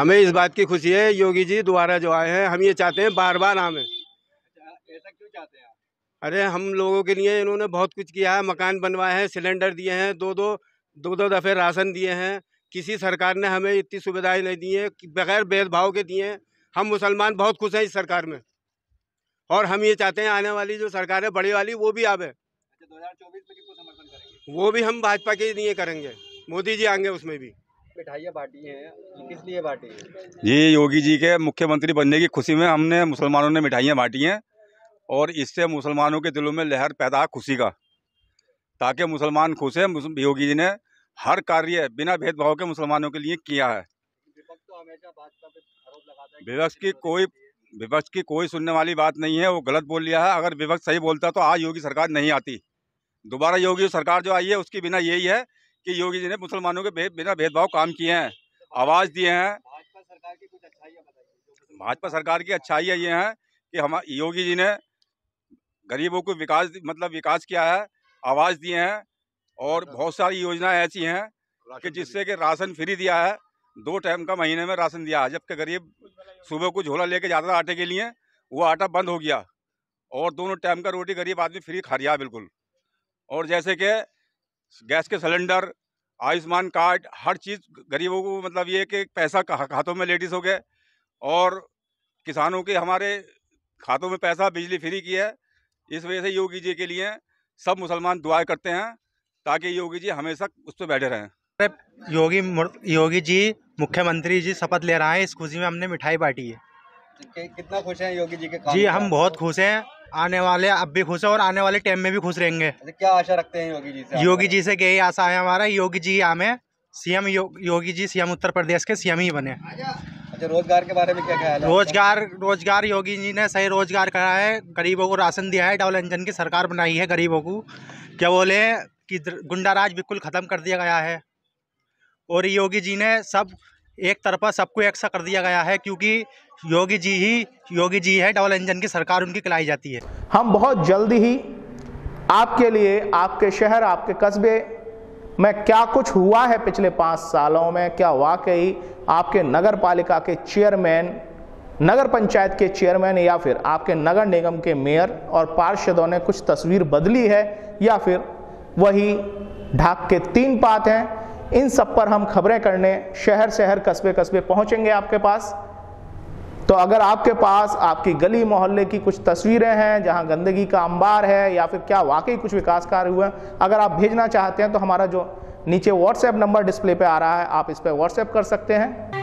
हमें इस बात की खुशी है योगी जी दोबारा जो आए हैं हम ये चाहते हैं बार बार आवे ऐसा क्यों चाहते हैं अरे हम लोगों के लिए इन्होंने बहुत कुछ किया है मकान बनवाए हैं सिलेंडर दिए हैं दो दो दो दो दफ़े राशन दिए हैं किसी सरकार ने हमें इतनी सुविधाएं नहीं दी हैं बगैर भेदभाव के दिए हैं हम मुसलमान बहुत खुश हैं इस सरकार में और हम ये चाहते हैं आने वाली जो सरकार है बड़ी वाली वो भी आवे अच्छा, दो हजार चौबीस वो भी हम भाजपा के लिए करेंगे मोदी जी आएंगे उसमें भी मिठाइयाँ बांटी हैं किस लिए बांटी है ये योगी जी के मुख्यमंत्री बनने की खुशी में हमने मुसलमानों ने मिठाइयाँ बांटी हैं और इससे मुसलमानों के दिलों में लहर पैदा खुशी का ताकि मुसलमान खुश है योगी जी ने हर कार्य बिना भेदभाव के मुसलमानों के लिए किया है विपक्ष तो की कोई विपक्ष की कोई सुनने वाली बात नहीं है वो गलत बोल लिया है अगर विपक्ष सही बोलता तो आज योगी सरकार नहीं आती दोबारा योगी सरकार जो आई है उसकी बिना यही है कि योगी जी ने मुसलमानों के भेद बिना भेदभाव काम किए हैं आवाज़ दिए हैं भाजपा सरकार की अच्छाइयाँ ये हैं कि हम योगी जी ने गरीबों को विकास मतलब विकास किया है आवाज़ दिए हैं और बहुत सारी योजनाएं ऐसी हैं कि जिससे कि राशन फ्री दिया है दो टाइम का महीने में राशन दिया है जबकि गरीब सुबह को झोला लेके जाता था आटे के लिए वो आटा बंद हो गया और दोनों टाइम का रोटी गरीब आदमी फ्री खा रहा है बिल्कुल और जैसे कि गैस के सिलेंडर आयुष्मान कार्ड हर चीज़ गरीबों को मतलब ये कि पैसा खातों में लेडीज हो गए और किसानों के हमारे खातों में पैसा बिजली फ्री की है इस वजह से योगी जी के लिए सब मुसलमान दुआएं करते हैं ताकि योगी जी हमेशा उस पर बैठे रहें योगी योगी जी मुख्यमंत्री जी शपथ ले रहे हैं इस खुशी में हमने मिठाई बांटी है कितना खुश हैं योगी जी के काम जी हम बहुत खुश हैं आने वाले अब भी खुश हैं और आने वाले टाइम में भी खुश रहेंगे क्या आशा रखते हैं योगी जी से योगी जी से यही आशा है हमारा योगी जी हमें सीएम यो, योगी जी सीएम उत्तर प्रदेश के सीएम ही बने अच्छा रोजगार के बारे में क्या ख्याल है रोजगार रोजगार योगी जी ने सही रोजगार करा है गरीबों को राशन दिया है डबल इंजन की सरकार बनाई है गरीबों को क्या बोले कि राज बिल्कुल ख़त्म कर दिया गया है और योगी जी ने सब एक तरफा सबको एक सा कर दिया गया है क्योंकि योगी जी ही योगी जी है डबल इंजन की सरकार उनकी खिलाई जाती है हम बहुत जल्दी ही आपके लिए आपके शहर आपके कस्बे में क्या कुछ हुआ है पिछले पाँच सालों में क्या वाकई आपके नगर पालिका के चेयरमैन नगर पंचायत के चेयरमैन या फिर आपके नगर निगम के मेयर और पार्षदों ने कुछ तस्वीर बदली है या फिर वही ढाक के तीन पात हैं इन सब पर हम खबरें करने शहर शहर कस्बे कस्बे पहुंचेंगे आपके पास तो अगर आपके पास आपकी गली मोहल्ले की कुछ तस्वीरें हैं जहां गंदगी का अंबार है या फिर क्या वाकई कुछ विकास कार्य हुए अगर आप भेजना चाहते हैं तो हमारा जो नीचे व्हाट्सएप नंबर डिस्प्ले पे आ रहा है आप इस पर व्हाट्सएप कर सकते हैं